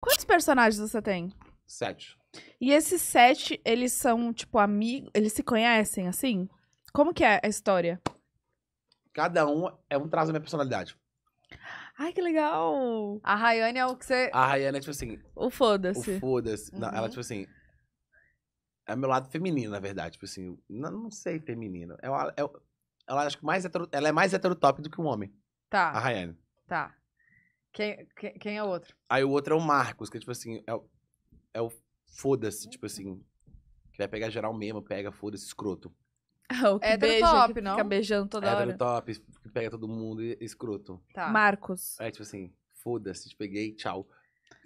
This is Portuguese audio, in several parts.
Quantos personagens você tem? Sete. E esses sete, eles são, tipo, amigos. Eles se conhecem assim? Como que é a história? Cada um é um traço da minha personalidade. Ai, que legal! A Rayane é o que você. A Rayane é tipo assim. O foda-se. O foda-se. É uhum. Ela, tipo assim. É meu lado feminino, na verdade. Tipo assim, não, não sei feminino. Ela, é ela, é ela, acho que mais hetero, ela é mais heterotópica do que um homem. Tá. A Rayane. Tá. Quem, quem, quem é o outro? Aí o outro é o Marcos, que é tipo assim, é, o, é o foda-se, tipo assim. Que vai pegar geral mesmo, pega, foda-se, escroto. É o que é beija, top, que não? fica beijando toda é, hora. É top, que pega todo mundo e é escroto. Tá. Marcos. É tipo assim, foda-se, te tipo, peguei, tchau.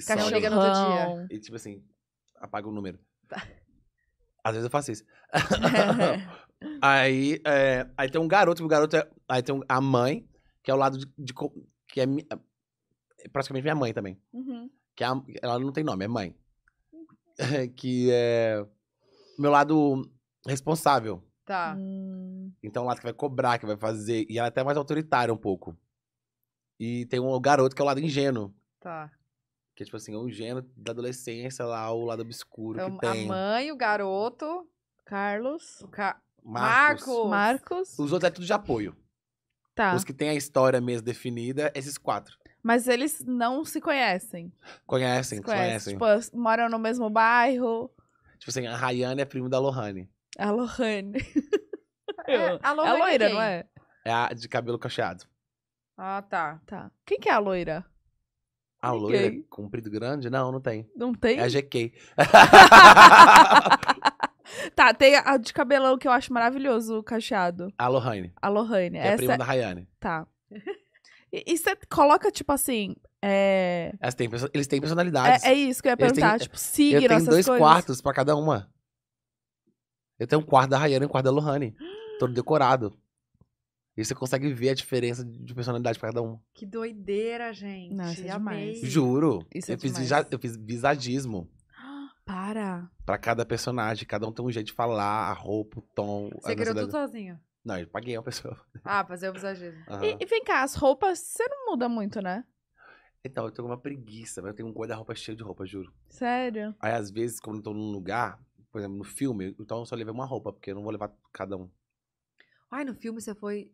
Cachorrão. Tá no outro dia. E tipo assim, apaga o número. Tá. Às vezes eu faço isso. aí, é, aí tem um garoto, o garoto é, aí tem um, a mãe, que é o lado de, de que é praticamente minha mãe também. Uhum. Que é a, ela não tem nome, é mãe. que é meu lado responsável. Tá. Hum. Então, o é lado que vai cobrar, que vai fazer. E ela é até mais autoritária um pouco. E tem um garoto que é o lado ingênuo. Tá. Que é tipo assim, é o ingênuo da adolescência lá, o lado obscuro então, que tem. A mãe, o garoto. Carlos. O Ca... Marcos. Marcos. Os outros é tudo de apoio. Tá. Os que tem a história mesmo definida, esses quatro. Mas eles não se conhecem. Conhecem, se conhecem. conhecem. Tipo, moram no mesmo bairro. Tipo assim, a Rayane é primo da Lohane. A Lohane. É, é, a Lohane é a loira, quem? não é? É a de cabelo cacheado. Ah, tá. Tá. Quem que é a loira? A Ninguém. loira é comprido grande? Não, não tem. Não tem? É a GK. tá, tem a de cabelão que eu acho maravilhoso, o cacheado. A Lohane. A Lohane. Que é Essa prima é da Rayane. Tá. E você coloca, tipo assim. É... Têm, eles têm é, personalidades. É, é, isso que eu ia perguntar. Têm, tipo, signo, Eu tenho dois coisas. quartos pra cada uma. Eu tenho um quarto da Rayana e um quarto da Lohane. todo decorado. E você consegue ver a diferença de personalidade pra cada um. Que doideira, gente. Não, é demais. Juro. Isso eu, é fiz demais. Visa, eu fiz visagismo. Para. Pra cada personagem. Cada um tem um jeito de falar, a roupa, o tom. Você criou tudo sozinho? Não, eu paguei uma pessoa. Ah, fazer o exagero. Uhum. E, e, vem cá, as roupas, você não muda muito, né? Então, eu tenho uma preguiça, mas eu tenho um guarda-roupa cheio de roupa, juro. Sério? Aí, às vezes, quando eu tô num lugar, por exemplo, no filme, então eu só levei uma roupa, porque eu não vou levar cada um. Ai, no filme você foi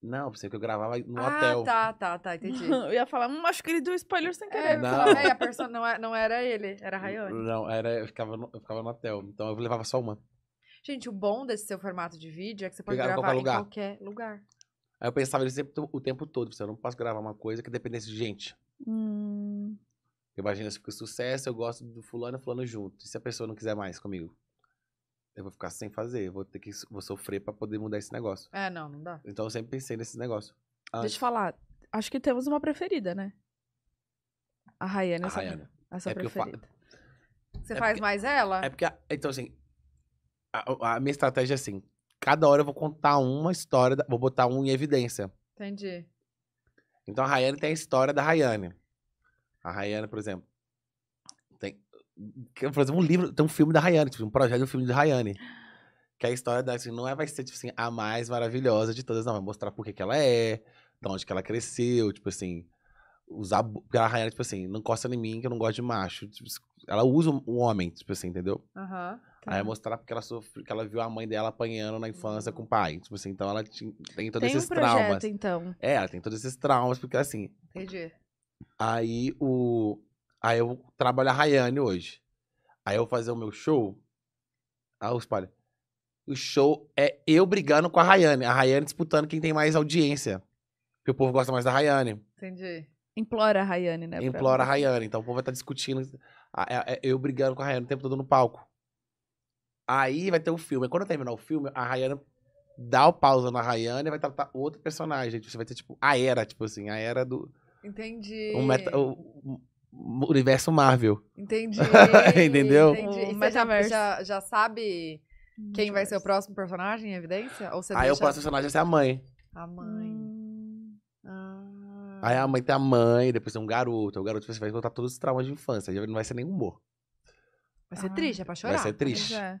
não, porque eu gravava no ah, hotel. Ah, tá, tá, tá, entendi. eu ia falar, hum, acho que ele deu spoiler sem querer. É, não. Falava, é, a pessoa não, é, não era ele, era a Rayane. Não, era, eu, ficava no, eu ficava no hotel, então eu levava só uma. Gente, o bom desse seu formato de vídeo é que você pode em gravar qualquer lugar. em qualquer lugar. Aí eu pensava ele sempre o tempo todo. Eu não posso gravar uma coisa que dependesse de gente. Hum. Imagina se fica sucesso, eu gosto do fulano e fulano junto. E se a pessoa não quiser mais comigo? Eu vou ficar sem fazer, eu vou ter que vou sofrer para poder mudar esse negócio. É, não, não dá. Então eu sempre pensei nesse negócio. Antes. Deixa eu falar, acho que temos uma preferida, né? A Rayana a Rayana. Essa, é preferida. Fa... Você é faz porque... mais ela? É porque, então assim, a, a minha estratégia é assim: cada hora eu vou contar uma história, da, vou botar um em evidência. Entendi. Então a Rayane tem a história da Rayane. A Rayane, por exemplo, tem. Por exemplo, um livro, tem um filme da Rayane, tipo, um projeto de um filme da Rayane. Que a história da assim, não é, vai ser, tipo assim, a mais maravilhosa de todas, não. Vai mostrar por que, que ela é, de onde que ela cresceu, tipo assim, usar. Porque ela rainha, tipo assim, não encosta em mim, que eu não gosto de macho. Tipo, ela usa um homem, tipo assim, entendeu? Aham. Uhum, tá. Aí é mostrar porque ela sofre, que ela viu a mãe dela apanhando na infância com hum. o pai. Tipo assim, então ela tinha, tem todos tem esses um projeto, traumas. Então. É, ela tem todos esses traumas, porque assim. Entendi. Aí o. Aí eu trabalho a Rayane hoje. Aí eu vou fazer o meu show. ah os O show é eu brigando com a Rayane. A Rayane disputando quem tem mais audiência. Porque o povo gosta mais da Rayane. Entendi. Implora a Rayane, né? Implora a Rayane. Então o povo vai estar tá discutindo. É, é, eu brigando com a Rayane o tempo todo no palco. Aí vai ter o um filme. Quando terminar o filme, a Rayane dá o pausa na Rayane e vai tratar outro personagem. Você vai ter, tipo, a era, tipo assim, a era do. Entendi. O meta... o... o universo Marvel. Entendi. Entendeu? Entendi. E já, já, sabe quem vai ser o próximo personagem em evidência? Ou você Aí deixa... o próximo personagem vai ser a mãe. A mãe. Aí a ah. mãe tem a mãe, depois tem um garoto. O garoto você vai contar todos os traumas de infância. Já não vai ser nenhum humor. Vai ser ah. triste, é pra chorar. Vai ser triste. Pois é.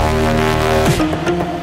Thank you.